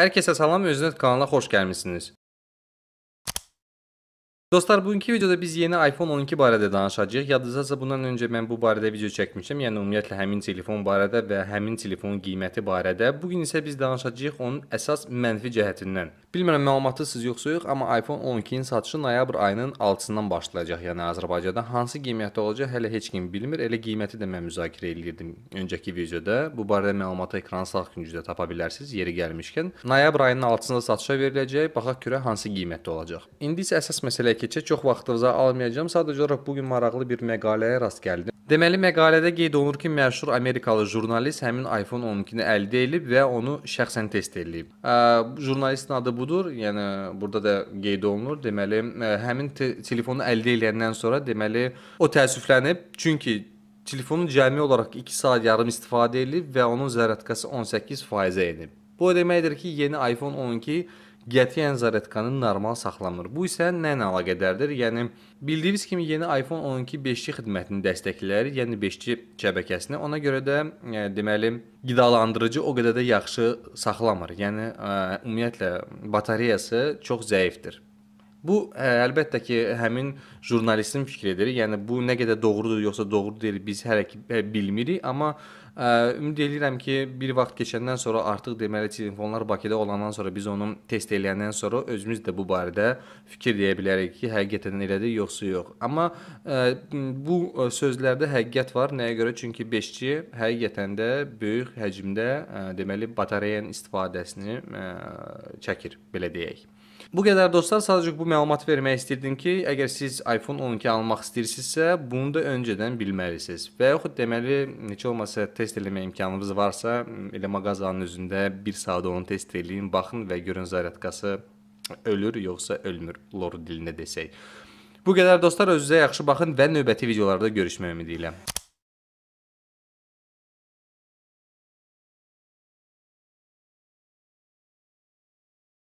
Hər kəsə salam, özünüz kanalına xoş gəlmisiniz. Dostlar, bugünkü videoda biz yeni iPhone 12 barədə danışacağıq. Yadınızdasa bundan öncə mən bu barədə video çəkmişəm. Yəni ümumiyyətlə həmin telefon barədə və həmin telefonun qiyməti barədə. Bu gün isə biz danışacağıq onun əsas mənfi cəhətindən. Bilmirəm məlumatı siz yoxsa yox, amma iPhone 12-nin satışı noyabr ayının 6-sından başlayacaq. Yəni Azərbaycanda hansı qiymətdə olacaq hələ heç kim bilmir. Elə qiyməti də mən müzakirə eləyirdim öncəki videoda. Bu barədə məlumatı ekranın sağ küncündə tapa bilərsiniz yeri gəlmişkən. Noyabr ayının 6-sında satışa veriləcək. Baxaq görək hansı qiymətdə olacaq. İndi isə əsas məsələ keçək. Çox vaxtınızı almayacağam. Sadəcə olaraq bu gün maraqlı bir məqaləyə rast gəldim. Deməli məqalədə qeyd olunur ki, məşhur Amerikalı jurnalist həmin iPhone 12-ni əldə edib və onu şəxsən test edib. Jurnalistin adı budur. Yəni burada da qeyd olunur. Deməli həmin te telefonu əldə edəndən sonra deməli o təəssüflənib çünki telefonun cəmi olaraq 2 saat yarım istifadə edilib və onun zərətkası 18%-ə enib. Bu o deməkdir ki, yeni iPhone 12 qətiyyən zaretkanın normal saxlanılır. Bu isə nə ilə əlaqədardır? Yəni bildiyiniz kimi yeni iPhone 12 5G xidmətini dəstəkləyir, yəni 5G şəbəkəsini. Ona görə də ə, e, deməli qidalandırıcı o qədər də yaxşı saxlamır. Yəni ə, e, ümumiyyətlə batareyası çox zəifdir. Bu ə, e, əlbəttə ki, həmin jurnalistin fikridir. Yəni bu nə qədər doğrudur yoxsa doğru deyil biz hələ ki bilmirik, amma Ümid edirəm ki, bir vaxt keçəndən sonra artıq deməli telefonlar Bakıda olandan sonra biz onu test eləyəndən sonra özümüz də bu barədə fikir deyə bilərik ki, həqiqətən elədir yoxsa yox. Amma ə, bu sözlərdə həqiqət var. Nəyə görə? Çünki 5G həqiqətən də böyük həcmdə ə, deməli batareyanın istifadəsini ə, çəkir, belə deyək. Bu qədər dostlar, sadəcə bu məlumatı vermək istirdim ki, əgər siz iPhone 12 almaq istəyirsinizsə, bunu da öncədən bilməlisiniz. Və yaxud deməli, necə olmasa test test eləmək imkanınız varsa, elə mağazanın üzündə 1 saat onu test eləyin, baxın və görün zaryadkası ölür yoxsa ölmür, lor dilində desək. Bu qədər dostlar, özünüzə yaxşı baxın və növbəti videolarda görüşmək ümidi ilə.